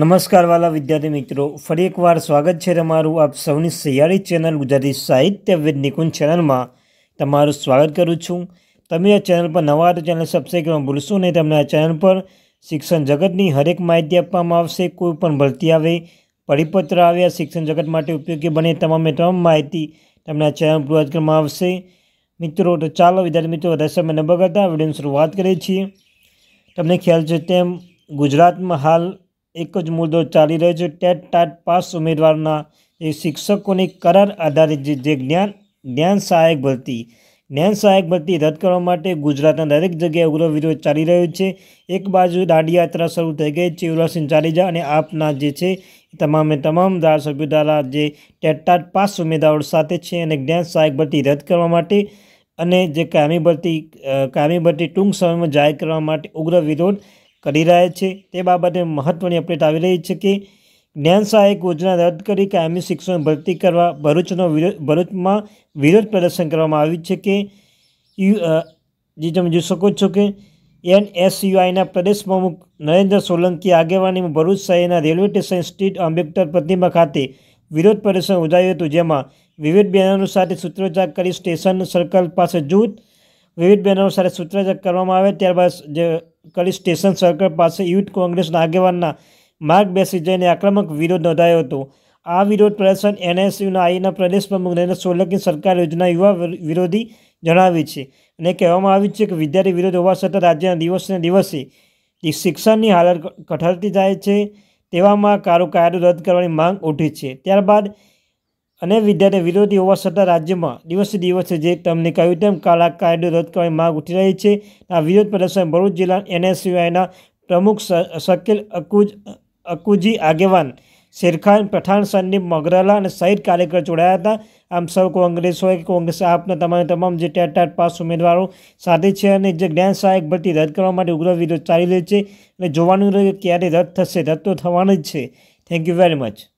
નમસ્કાર વાલા વિદ્યાર્થી મિત્રો ફરી એકવાર સ્વાગત છે તમારું આપ સૌની સહિયારી ચેનલ ગુજરાતી સાહિત્ય વિદ નિકુંજ ચેનલમાં તમારું સ્વાગત કરું છું તમે આ ચેનલ પર નવા તો ચેનલ સબસ્ક્રાઈબ કરવા ભૂલશો નહીં તમને આ ચેનલ પર શિક્ષણ જગતની હરેક માહિતી આપવામાં આવશે કોઈ પણ ભરતી આવે પરિપત્ર આવે આ શિક્ષણ જગત માટે ઉપયોગી બને તમામે તમામ માહિતી તમને આ ચેનલ પૂરા કરવામાં આવશે મિત્રો તો ચાલો વિદ્યાર્થી મિત્રો વધારે સમય ન બગાડતા વિડીયોની શરૂઆત કરીએ છીએ તમને ખ્યાલ છે તેમ ગુજરાતમાં હાલ એક જ મુદ્દો ચાલી રહ્યો છે ટેટ ટાટ પાસ ઉમેદવારના એ શિક્ષકોની કરાર આધારિત જે જ્ઞાન જ્ઞાન સહાયક ભરતી જ્ઞાન સહાયક ભરતી રદ કરવા માટે ગુજરાતના દરેક જગ્યાએ ઉગ્ર વિરોધ ચાલી રહ્યો છે એક બાજુ દાંડીયાત્રા શરૂ થઈ ગઈ છે યુવરાજસિંહ જાડેજા અને આપના જે છે તમામે તમામ ધારાસભ્યો દ્વારા જે ટેટાટ પાસ ઉમેદવારો સાથે છે અને જ્ઞાન સહાયક ભરતી રદ કરવા માટે અને જે કાયમી ભરતી કાયમી ભરતી ટૂંક સમયમાં જાહેર કરવા માટે ઉગ્ર વિરોધ કરી રહ્યા છે તે બાબતે મહત્વની અપડેટ આવી રહી છે કે જ્ઞાન સહાયક યોજના રદ કરી કાયમી શિક્ષણ ભરતી કરવા ભરૂચનો વિરોધ ભરૂચમાં વિરોધ પ્રદર્શન કરવામાં આવ્યું છે કે યુ જે તમે જોઈ શકો છો કે એનએસયુઆઈના પ્રદેશ પ્રમુખ નરેન્દ્ર સોલંકી આગેવાનીમાં ભરૂચ શહેરના રેલવે સ્ટેશન સ્ટ્રીટ આંબેડકર પ્રતિમા ખાતે વિરોધ પ્રદર્શન યોજાયું હતું જેમાં વિવિધ બેનરો સાથે સૂત્રોચ્ચાર કરી સ્ટેશન સર્કલ પાસે જૂથ વિવિધ બેનરો સાથે સૂત્રોચ્ચાર કરવામાં આવે ત્યારબાદ જે કરી સ્ટેશન સર્કલ પાસે યુથ કોંગ્રેસના આગેવાનના માર્ગ બેસી જઈને આક્રમક વિરોધ નોંધાયો હતો આ વિરોધ પ્રદર્શન એનએસયુના આઈના પ્રદેશ પ્રમુખ નરેન્દ્ર સોલંકી સરકાર યોજના યુવા વિરોધી જણાવી છે અને કહેવામાં આવ્યું છે કે વિદ્યાર્થી વિરોધ હોવા છતાં રાજ્યના દિવસને દિવસે શિક્ષણની હાલત કઠરતી જાય છે તેવામાં કારો કાયદો રદ કરવાની માંગ ઉઠી છે ત્યારબાદ અને વિદ્યાર્થી વિરોધી હોવા છતાં રાજ્યમાં દિવસે દિવસે જે તમને કહ્યું તેમ કાળા કાયદો રદ કરવાની માંગ ઉઠી રહી છે આ વિરોધ પ્રદર્શન ભરૂચ જિલ્લા એનએસયુઆઈના પ્રમુખ શકીલ અકુજ અકુજી આગેવાન શેરખાન પઠાણ સંદીપ મગરાલા અને સહિત કાર્યકર જોડાયા હતા આમ સૌ કોંગ્રેસ હોય કે કોંગ્રેસ આપના તમારે તમામ જે ટેટ ટાટ પાસ ઉમેદવારો સાથે છે અને જે જ્ઞાન સહાયક ભરતી રદ કરવા માટે ઉગ્ર વિરોધ ચાલી રહ્યો છે અને જોવાનું રહ્યું ક્યારે રદ થશે રદ તો થવાનું જ છે થેન્ક યુ વેરી મચ